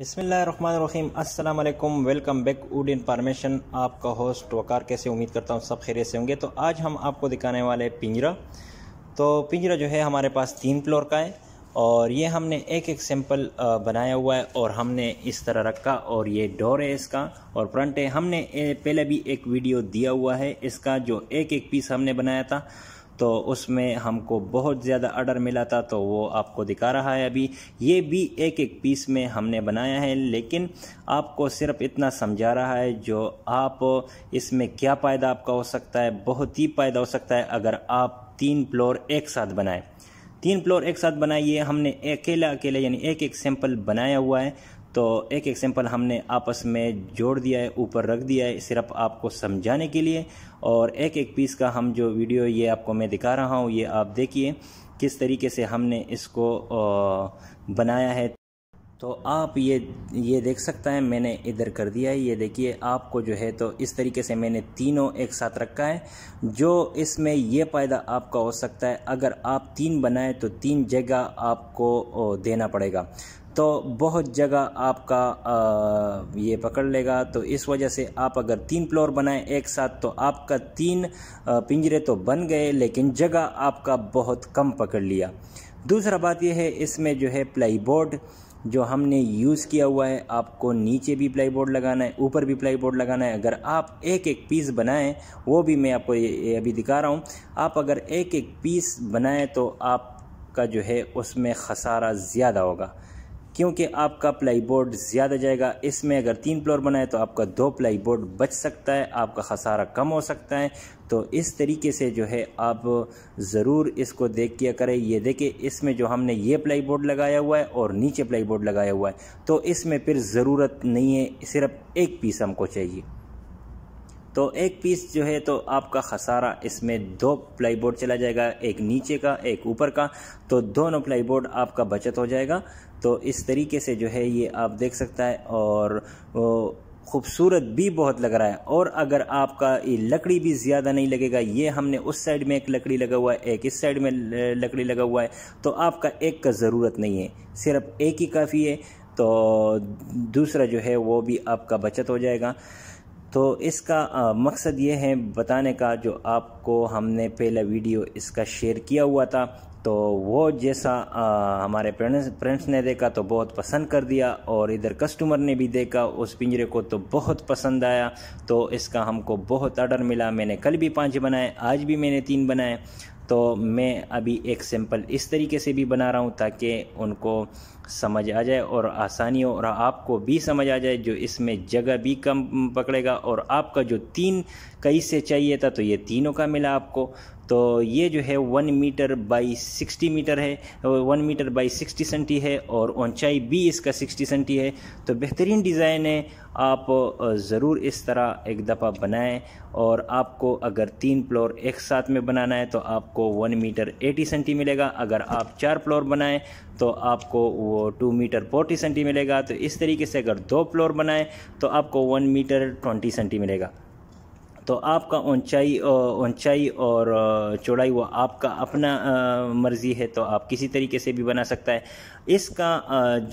बिसमीम अल्लाम welcome back उड परमेशन आपका होस्ट वकार कैसे उम्मीद करता हूँ सब खैरियत से होंगे तो आज हम आपको दिखाने वाले पिंजरा तो पिंजरा जो है हमारे पास तीन फ्लोर का है और ये हमने एक एक सैम्पल बनाया हुआ है और हमने इस तरह रखा और ये डोर है इसका और फ्रंट है हमने पहले भी एक वीडियो दिया हुआ है इसका जो एक एक पीस हमने बनाया था तो उसमें हमको बहुत ज़्यादा आर्डर मिला था तो वो आपको दिखा रहा है अभी ये भी एक एक पीस में हमने बनाया है लेकिन आपको सिर्फ इतना समझा रहा है जो आप इसमें क्या फ़ायदा आपका हो सकता है बहुत ही फ़ायदा हो सकता है अगर आप तीन फ्लोर एक साथ बनाएं तीन फ्लोर एक साथ बनाइए हमने अकेला अकेले यानी एक एक सैंपल बनाया हुआ है तो एक एक हमने आपस में जोड़ दिया है ऊपर रख दिया है सिर्फ आपको समझाने के लिए और एक एक पीस का हम जो वीडियो ये आपको मैं दिखा रहा हूँ ये आप देखिए किस तरीके से हमने इसको बनाया है तो आप ये ये देख सकता है मैंने इधर कर दिया है ये देखिए आपको जो है तो इस तरीके से मैंने तीनों एक साथ रखा है जो इसमें ये फ़ायदा आपका हो सकता है अगर आप तीन बनाए तो तीन जगह आपको देना पड़ेगा तो बहुत जगह आपका आ, ये पकड़ लेगा तो इस वजह से आप अगर तीन फ्लोर बनाएं एक साथ तो आपका तीन पिंजरे तो बन गए लेकिन जगह आपका बहुत कम पकड़ लिया दूसरा बात यह है इसमें जो है प्लाई बोर्ड जो हमने यूज़ किया हुआ है आपको नीचे भी प्लाई बोर्ड लगाना है ऊपर भी प्लाई बोर्ड लगाना है अगर आप एक एक पीस बनाएं वो भी मैं आपको ये अभी दिखा रहा हूँ आप अगर एक एक पीस बनाएं तो आपका जो है उसमें खसारा ज़्यादा होगा क्योंकि आपका प्लाई बोर्ड ज़्यादा जाएगा इसमें अगर तीन फ्लोर बनाए तो आपका दो प्लाई बोर्ड बच सकता है आपका खसारा कम हो सकता है तो इस तरीके से जो है आप ज़रूर इसको देख किया करें ये देखें इसमें जो हमने ये प्लाई बोर्ड लगाया हुआ है और नीचे प्लाई बोर्ड लगाया हुआ है तो इसमें फिर ज़रूरत नहीं है सिर्फ एक पीस हमको चाहिए तो एक पीस जो है तो आपका खसारा इसमें दो प्लाई बोर्ड चला जाएगा एक नीचे का एक ऊपर का तो दोनों प्लाई बोर्ड आपका बचत हो जाएगा तो इस तरीके से जो है ये आप देख सकता है और खूबसूरत भी बहुत लग रहा है और अगर आपका ये लकड़ी भी ज़्यादा नहीं लगेगा ये हमने उस साइड में एक लकड़ी लगा हुआ है एक इस साइड में लकड़ी लगा हुआ है तो आपका एक का ज़रूरत नहीं है सिर्फ एक ही काफ़ी है तो दूसरा जो है वो भी आपका बचत हो जाएगा तो इसका मकसद ये है बताने का जो आपको हमने पहला वीडियो इसका शेयर किया हुआ था तो वो जैसा आ, हमारे फ्रेंड्स ने देखा तो बहुत पसंद कर दिया और इधर कस्टमर ने भी देखा उस पिंजरे को तो बहुत पसंद आया तो इसका हमको बहुत ऑर्डर मिला मैंने कल भी पाँच बनाए आज भी मैंने तीन बनाए तो मैं अभी एक सैम्पल इस तरीके से भी बना रहा हूँ ताकि उनको समझ आ जाए और आसानी हो और आपको भी समझ आ जाए जो इसमें जगह भी कम पकड़ेगा और आपका जो तीन कई से चाहिए था तो ये तीनों का मिला आपको तो ये जो है one metre by sixty metre है one metre by sixty centi है और ऊंचाई भी इसका सिक्सटी सेंटी है तो बेहतरीन डिज़ाइन है आप ज़रूर इस तरह एक दफ़ा बनाएं और आपको अगर तीन फ्लोर एक साथ में बनाना है तो आपको वन मीटर एटी सेंटी मिलेगा अगर आप चार फ्लोर बनाएं तो आपको वो टू मीटर फोर्टी सेंटी मिलेगा तो इस तरीके से अगर दो फ्लोर बनाएं तो आपको वन मीटर ट्वेंटी सेंटी मिलेगा तो आपका ऊंचाई ऊंचाई और चौड़ाई वो आपका अपना मर्ज़ी है तो आप किसी तरीके से भी बना सकता है इसका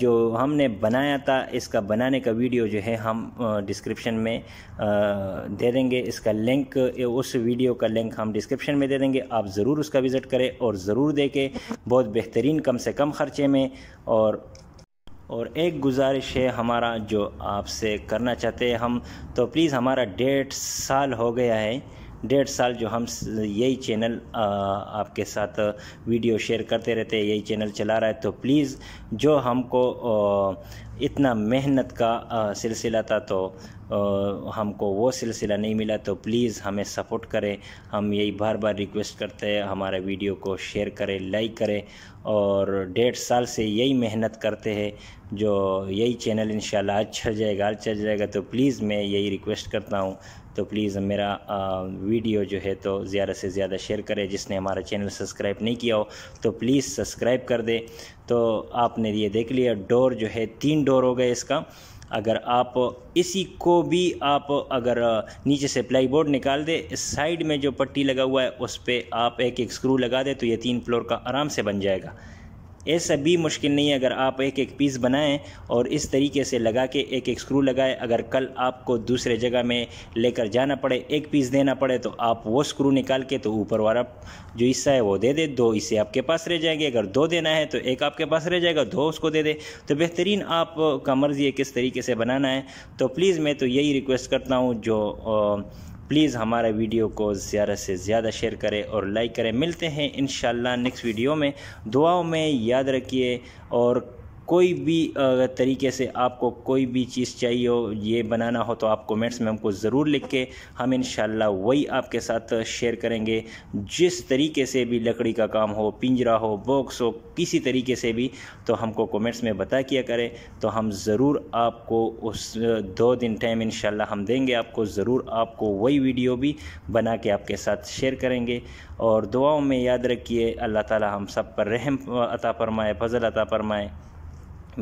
जो हमने बनाया था इसका बनाने का वीडियो जो है हम डिस्क्रिप्शन में दे देंगे इसका लिंक उस वीडियो का लिंक हम डिस्क्रिप्शन में दे देंगे आप ज़रूर उसका विज़िट करें और ज़रूर देखें बहुत बेहतरीन कम से कम ख़र्चे में और और एक गुजारिश है हमारा जो आपसे करना चाहते हैं हम तो प्लीज़ हमारा डेढ़ साल हो गया है डेढ़ साल जो हम यही चैनल आपके साथ वीडियो शेयर करते रहते हैं यही चैनल चला रहा है तो प्लीज़ जो हमको इतना मेहनत का सिलसिला था तो हमको वो सिलसिला नहीं मिला तो प्लीज़ हमें सपोर्ट करें हम यही बार बार रिक्वेस्ट करते हैं हमारे वीडियो को शेयर करें लाइक करें और डेढ़ साल से यही मेहनत करते हैं जो यही चैनल इन अच्छा जाएगा अच्छा जाएगा तो प्लीज़ मैं यही रिक्वेस्ट करता हूँ तो प्लीज़ मेरा वीडियो जो है तो ज़्यादा से ज़्यादा शेयर करें जिसने हमारा चैनल सब्सक्राइब नहीं किया हो तो प्लीज़ सब्सक्राइब कर दे तो आपने ये देख लिया डोर जो है तीन डोर हो गए इसका अगर आप इसी को भी आप अगर नीचे से प्लाई बोर्ड निकाल दे इस साइड में जो पट्टी लगा हुआ है उस पर आप एक एक स्क्रू लगा दे तो ये तीन फ्लोर का आराम से बन जाएगा ऐसा भी मुश्किल नहीं है अगर आप एक एक पीस बनाएं और इस तरीके से लगा के एक एक स्क्रू लगाएं अगर कल आपको दूसरे जगह में लेकर जाना पड़े एक पीस देना पड़े तो आप वो स्क्रू निकाल के तो ऊपर वाला जो हिस्सा है वो दे दे दो इसे आपके पास रह जाएंगे अगर दो देना है तो एक आपके पास रह जाएगा दो उसको दे दे तो बेहतरीन आप का मर्ज़ी है किस तरीके से बनाना है तो प्लीज़ मैं तो यही रिक्वेस्ट करता हूँ जो प्लीज़ हमारे वीडियो को ज़्यादा से ज़्यादा शेयर करें और लाइक करें मिलते हैं इन नेक्स्ट वीडियो में दुआओं में याद रखिए और कोई भी तरीके से आपको कोई भी चीज़ चाहिए हो ये बनाना हो तो आप कमेंट्स में हमको ज़रूर लिख के हम इन वही आपके साथ शेयर करेंगे जिस तरीके से भी लकड़ी का काम हो पिंजरा हो बॉक्स हो किसी तरीके से भी तो हमको कमेंट्स में बता किया करें तो हम ज़रूर आपको उस दो दिन टाइम इन हम देंगे आपको ज़रूर आपको वही वीडियो भी बना के आपके साथ शेयर करेंगे और दुआओं में याद रखिए अल्लाह ताला हम सब पर रहम अता फरमाए फजल अता फरमाए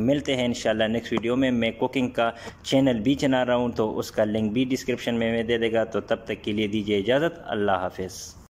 मिलते हैं इंशाल्लाह नेक्स्ट वीडियो में मैं कुकिंग का चैनल भी चला रहा हूँ तो उसका लिंक भी डिस्क्रिप्शन में मैं दे देगा तो तब तक के लिए दीजिए इजाज़त अल्लाह हाफिज़